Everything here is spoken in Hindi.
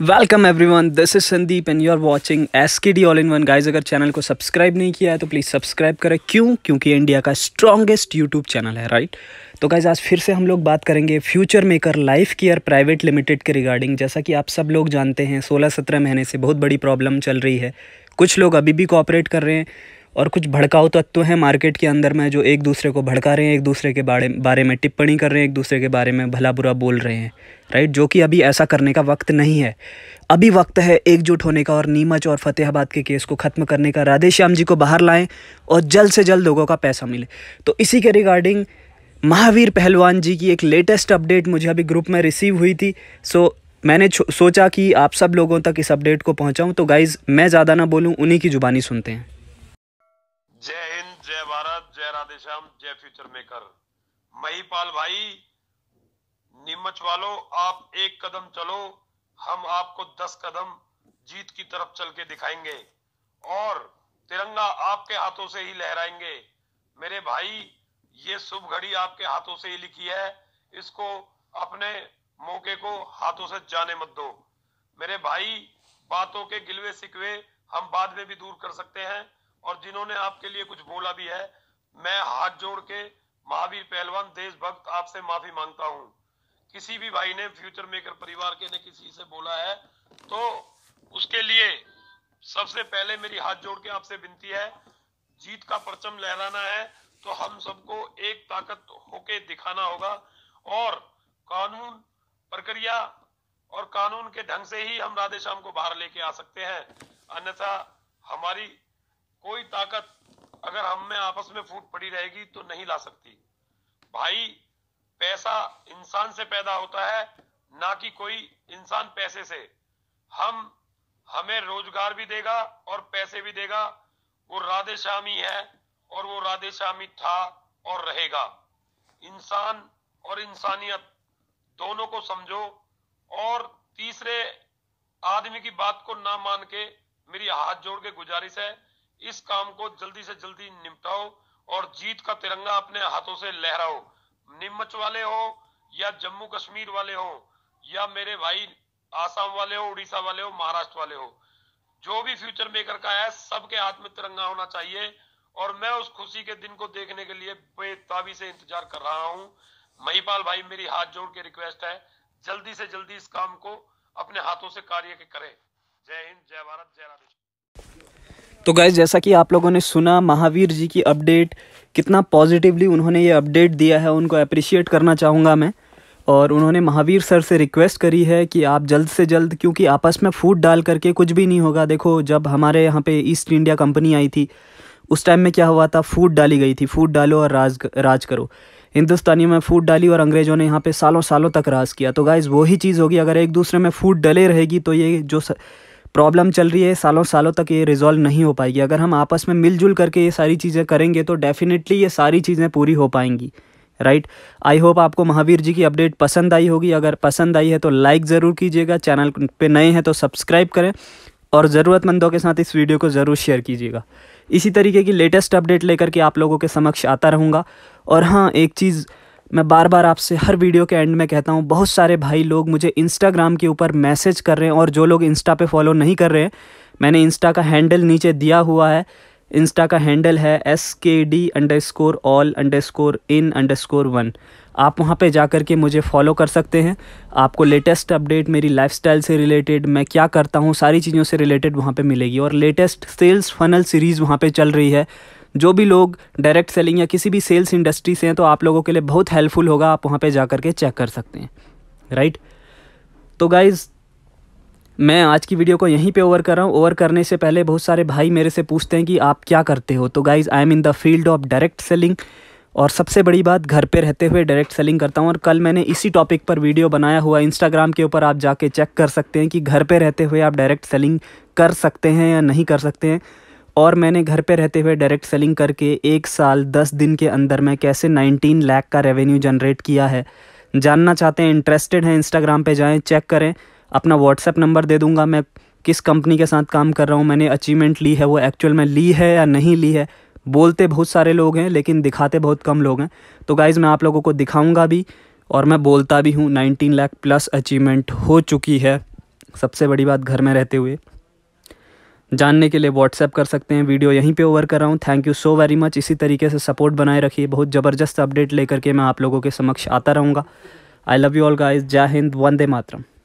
welcome everyone this is Sandeep and you are watching S K D all in one guys अगर चैनल को सब्सक्राइब नहीं किया है तो प्लीज़ सब्सक्राइब करें क्यों क्योंकि इंडिया का स्ट्रॉगेस्ट यूट्यूब चैनल है राइट तो गाइज आज फिर से हम लोग बात करेंगे future maker life care private limited के रिगार्डिंग जैसा कि आप सब लोग जानते हैं सोलह सत्रह महीने से बहुत बड़ी प्रॉब्लम चल रही है कुछ लोग अभी भी कॉपरेट कर रहे हैं और कुछ भड़काऊ तत्व हैं मार्केट के अंदर में जो एक दूसरे को भड़का रहे हैं एक दूसरे के बारे बारे में टिप्पणी कर रहे हैं एक दूसरे के बारे में भला बुरा बोल रहे हैं राइट जो कि अभी ऐसा करने का वक्त नहीं है अभी वक्त है एकजुट होने का और नीमच और फतेहाबाद के केस को ख़त्म करने का राधेश्याम जी को बाहर लाएँ और जल्द से जल्द लोगों का पैसा मिले तो इसी के रिगार्डिंग महावीर पहलवान जी की एक लेटेस्ट अपडेट मुझे अभी ग्रुप में रिसीव हुई थी सो मैंने सोचा कि आप सब लोगों तक इस अपडेट को पहुंचाऊं तो गाइज़ मैं ज़्यादा ना बोलूं उन्हीं की ज़ुबानी सुनते हैं जय हिंद जय भारत जय राधेश्याम जय फ्यूचर मेकर महीपाल भाई नीमच वालों आप एक कदम चलो हम आपको दस कदम जीत की तरफ चल के दिखाएंगे और तिरंगा आपके हाथों से ही लहराएंगे मेरे भाई ये शुभ घड़ी आपके हाथों से ही लिखी है इसको अपने मौके को हाथों से जाने मत दो मेरे भाई बातों के गिलवे सिकवे हम बाद में भी दूर कर सकते हैं और जिन्होंने आपके लिए कुछ बोला भी है मैं हाथ जोड़ के महावीर पहलवान देशभक्त आपसे माफी मांगता हूँ किसी भी भाई ने फ्यूचर मेकर परिवार के ने किसी से बोला है तो उसके लिए सबसे पहले मेरी हाथ जोड़ के आपसे विनती है जीत का परचम लहराना है तो हम सबको एक ताकत होके दिखाना होगा और कानून प्रक्रिया और कानून के ढंग से ही हम राधे श्याम को बाहर लेके आ सकते हैं अन्यथा हमारी कोई ताकत अगर हम में आपस में फूट पड़ी रहेगी तो नहीं ला सकती भाई पैसा इंसान से पैदा होता है ना कि कोई इंसान पैसे से हम हमें रोजगार भी देगा और पैसे भी देगा वो राधे श्यामी है और वो राधे श्यामी था और रहेगा इंसान और इंसानियत दोनों को समझो और तीसरे आदमी की बात को ना मान के मेरी हाथ जोड़ के गुजारिश है इस काम को जल्दी से जल्दी निपटाओ और जीत का तिरंगा अपने हाथों से लहराओ निमच वाले हो या जम्मू कश्मीर वाले हो या मेरे भाई आसाम वाले हो उड़ीसा वाले हो महाराष्ट्र वाले हो जो भी फ्यूचर मेकर का है सबके हाथ में तिरंगा होना चाहिए और मैं उस खुशी के दिन को देखने के लिए बेताबी से इंतजार कर रहा हूँ महिपाल भाई मेरी हाथ जोड़ के रिक्वेस्ट है जल्दी से जल्दी इस काम को अपने हाथों से कार्य के करें जय हिंद जय भारत जय राधे तो गाइज जैसा कि आप लोगों ने सुना महावीर जी की अपडेट कितना पॉजिटिवली उन्होंने ये अपडेट दिया है उनको अप्रिशिएट करना चाहूँगा मैं और उन्होंने महावीर सर से रिक्वेस्ट करी है कि आप जल्द से जल्द क्योंकि आपस में फूट डाल करके कुछ भी नहीं होगा देखो जब हमारे यहाँ पे ईस्ट इंडिया कंपनी आई थी उस टाइम में क्या हुआ था फूट डाली गई थी फूट डालो और राज राज करो हिंदुस्तानियों में फूट डाली और अंग्रेज़ों ने यहाँ पे सालों सालों तक राज किया तो गाइज़ वही चीज़ होगी अगर एक दूसरे में फूट डले रहेगी तो ये जो स... प्रॉब्लम चल रही है सालों सालों तक ये रिजॉल्व नहीं हो पाएगी अगर हम आपस में मिलजुल करके ये सारी चीज़ें करेंगे तो डेफिनेटली ये सारी चीज़ें पूरी हो पाएंगी राइट आई होप आपको महावीर जी की अपडेट पसंद आई होगी अगर पसंद आई है तो लाइक ज़रूर कीजिएगा चैनल पे नए हैं तो सब्सक्राइब करें और ज़रूरतमंदों के साथ इस वीडियो को ज़रूर शेयर कीजिएगा इसी तरीके की लेटेस्ट अपडेट लेकर के आप लोगों के समक्ष आता रहूँगा और हाँ एक चीज़ मैं बार बार आपसे हर वीडियो के एंड में कहता हूँ बहुत सारे भाई लोग मुझे इंस्टाग्राम के ऊपर मैसेज कर रहे हैं और जो लोग इंस्टा पे फॉलो नहीं कर रहे हैं मैंने इंस्टा का हैंडल नीचे दिया हुआ है इंस्टा का हैंडल है S K D underscore all underscore in underscore one आप वहाँ पे जा कर के मुझे फॉलो कर सकते हैं आपको लेटेस्ट अपडेट मेरी लाइफस्टाइल से रिलेटेड मैं क्या करता हूँ सारी चीज़ों से रिलेटेड वहाँ पे मिलेगी और लेटेस्ट सेल्स फनल सीरीज़ वहाँ पे चल रही है जो भी लोग डायरेक्ट सेलिंग या किसी भी सेल्स इंडस्ट्री से हैं तो आप लोगों के लिए बहुत हेल्पफुल होगा आप वहाँ पर जा कर के चेक कर सकते हैं राइट तो गाइज़ मैं आज की वीडियो को यहीं पे ओवर कर रहा हूँ ओवर करने से पहले बहुत सारे भाई मेरे से पूछते हैं कि आप क्या करते हो तो guys I am in the field of direct selling और सबसे बड़ी बात घर पे रहते हुए डायरेक्ट सेलिंग करता हूँ और कल मैंने इसी टॉपिक पर वीडियो बनाया हुआ इंस्टाग्राम के ऊपर आप जाके चेक कर सकते हैं कि घर पर रहते हुए आप डायरेक्ट सेलिंग कर सकते हैं या नहीं कर सकते हैं और मैंने घर पे रहते हुए डायरेक्ट सेलिंग करके एक साल दस दिन के अंदर मैं कैसे नाइनटीन लाख का रेवेन्यू जनरेट किया है जानना चाहते हैं इंटरेस्टेड हैं इंस्टाग्राम पे जाएं चेक करें अपना व्हाट्सएप नंबर दे दूंगा मैं किस कंपनी के साथ काम कर रहा हूँ मैंने अचीवमेंट ली है वो एक्चुअल में ली है या नहीं ली है बोलते बहुत सारे लोग हैं लेकिन दिखाते बहुत कम लोग हैं तो गाइज़ मैं आप लोगों को दिखाऊँगा भी और मैं बोलता भी हूँ नाइनटीन लाख प्लस अचीवमेंट हो चुकी है सबसे बड़ी बात घर में रहते हुए जानने के लिए व्हाट्सएप कर सकते हैं वीडियो यहीं पे ओवर कर रहा हूँ thank you so very much इसी तरीके से सपोर्ट बनाए रखिए बहुत ज़बरदस्त अपडेट लेकर के मैं आप लोगों के समक्ष आता रहूँगा I love you all guys जय हिंद वंदे मातरम